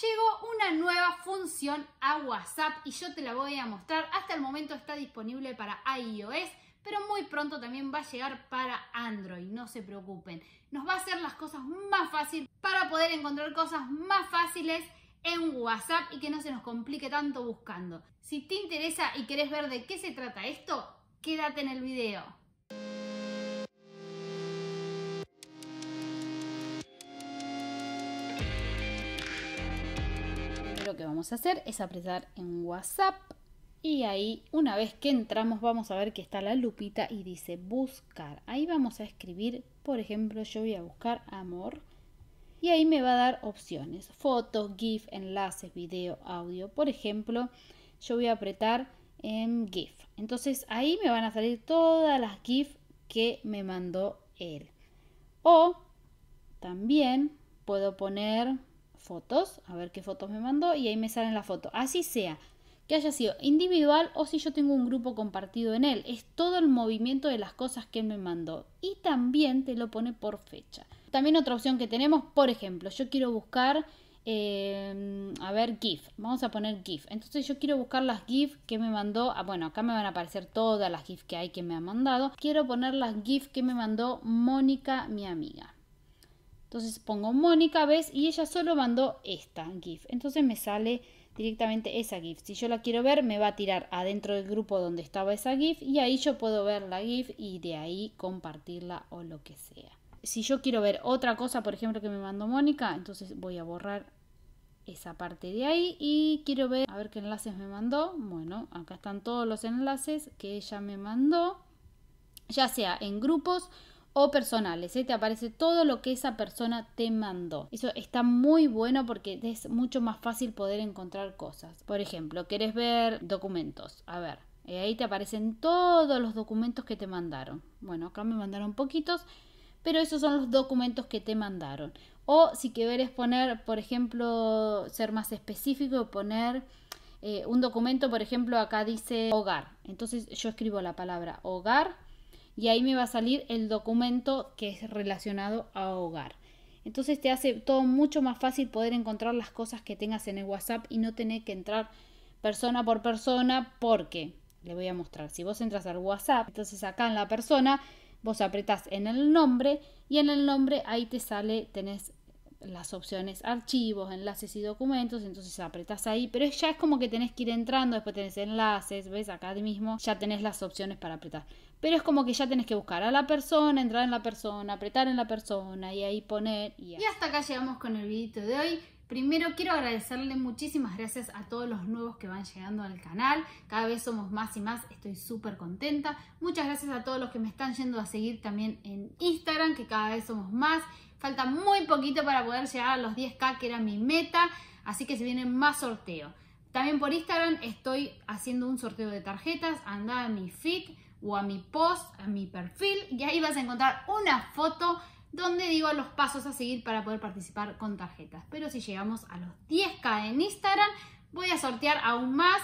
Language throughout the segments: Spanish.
llegó una nueva función a WhatsApp y yo te la voy a mostrar. Hasta el momento está disponible para iOS, pero muy pronto también va a llegar para Android, no se preocupen. Nos va a hacer las cosas más fáciles para poder encontrar cosas más fáciles en WhatsApp y que no se nos complique tanto buscando. Si te interesa y querés ver de qué se trata esto, quédate en el video. lo que vamos a hacer es apretar en WhatsApp y ahí una vez que entramos vamos a ver que está la lupita y dice buscar. Ahí vamos a escribir, por ejemplo, yo voy a buscar amor y ahí me va a dar opciones, fotos, GIF, enlaces, video, audio. Por ejemplo, yo voy a apretar en GIF. Entonces ahí me van a salir todas las GIF que me mandó él. O también puedo poner fotos, a ver qué fotos me mandó y ahí me salen las fotos. Así sea que haya sido individual o si yo tengo un grupo compartido en él, es todo el movimiento de las cosas que él me mandó y también te lo pone por fecha. También otra opción que tenemos, por ejemplo, yo quiero buscar, eh, a ver, GIF, vamos a poner GIF. Entonces yo quiero buscar las GIF que me mandó, ah, bueno, acá me van a aparecer todas las GIF que hay que me ha mandado. Quiero poner las GIF que me mandó Mónica, mi amiga. Entonces pongo Mónica, ¿ves? Y ella solo mandó esta GIF. Entonces me sale directamente esa GIF. Si yo la quiero ver, me va a tirar adentro del grupo donde estaba esa GIF y ahí yo puedo ver la GIF y de ahí compartirla o lo que sea. Si yo quiero ver otra cosa, por ejemplo, que me mandó Mónica, entonces voy a borrar esa parte de ahí y quiero ver a ver qué enlaces me mandó. Bueno, acá están todos los enlaces que ella me mandó, ya sea en grupos o personales. ahí ¿eh? Te aparece todo lo que esa persona te mandó. Eso está muy bueno porque es mucho más fácil poder encontrar cosas. Por ejemplo, querés ver documentos. A ver, eh, ahí te aparecen todos los documentos que te mandaron. Bueno, acá me mandaron poquitos, pero esos son los documentos que te mandaron. O si quieres poner, por ejemplo, ser más específico, poner eh, un documento, por ejemplo, acá dice hogar. Entonces yo escribo la palabra hogar y ahí me va a salir el documento que es relacionado a hogar. Entonces te hace todo mucho más fácil poder encontrar las cosas que tengas en el WhatsApp y no tener que entrar persona por persona porque le voy a mostrar. Si vos entras al WhatsApp, entonces acá en la persona vos apretás en el nombre y en el nombre ahí te sale, tenés las opciones archivos, enlaces y documentos, entonces apretas ahí, pero ya es como que tenés que ir entrando, después tenés enlaces, ves acá mismo, ya tenés las opciones para apretar. Pero es como que ya tenés que buscar a la persona, entrar en la persona, apretar en la persona y ahí poner y, hasta acá llegamos con el videito de hoy. Primero quiero agradecerle muchísimas gracias a todos los nuevos que van llegando al canal. Cada vez somos más y más, estoy súper contenta. Muchas gracias a todos los que me están yendo a seguir también en Instagram, que cada vez somos más. Falta muy poquito para poder llegar a los 10k, que era mi meta, así que se vienen más sorteos. También por Instagram estoy haciendo un sorteo de tarjetas, anda a mi feed o a mi post, a mi perfil y ahí vas a encontrar una foto donde digo los pasos a seguir para poder participar con tarjetas. Pero si llegamos a los 10k en Instagram, voy a sortear aún más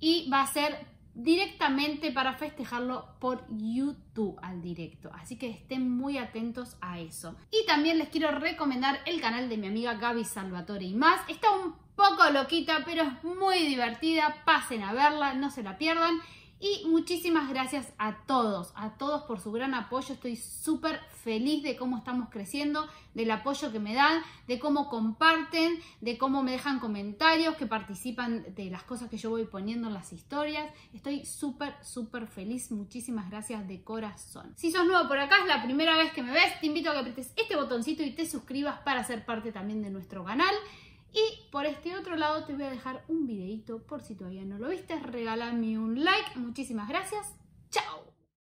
y va a ser directamente para festejarlo por YouTube al directo. Así que estén muy atentos a eso. Y también les quiero recomendar el canal de mi amiga Gaby Salvatore y más. Está un poco loquita, pero es muy divertida. Pasen a verla, no se la pierdan. Y muchísimas gracias a todos, a todos por su gran apoyo. Estoy súper feliz de cómo estamos creciendo, del apoyo que me dan, de cómo comparten, de cómo me dejan comentarios, que participan de las cosas que yo voy poniendo en las historias. Estoy súper, súper feliz. Muchísimas gracias de corazón. Si sos nuevo por acá, es la primera vez que me ves, te invito a que apretes este botoncito y te suscribas para ser parte también de nuestro canal. Por este otro lado te voy a dejar un videito por si todavía no lo viste. Regálame un like. Muchísimas gracias.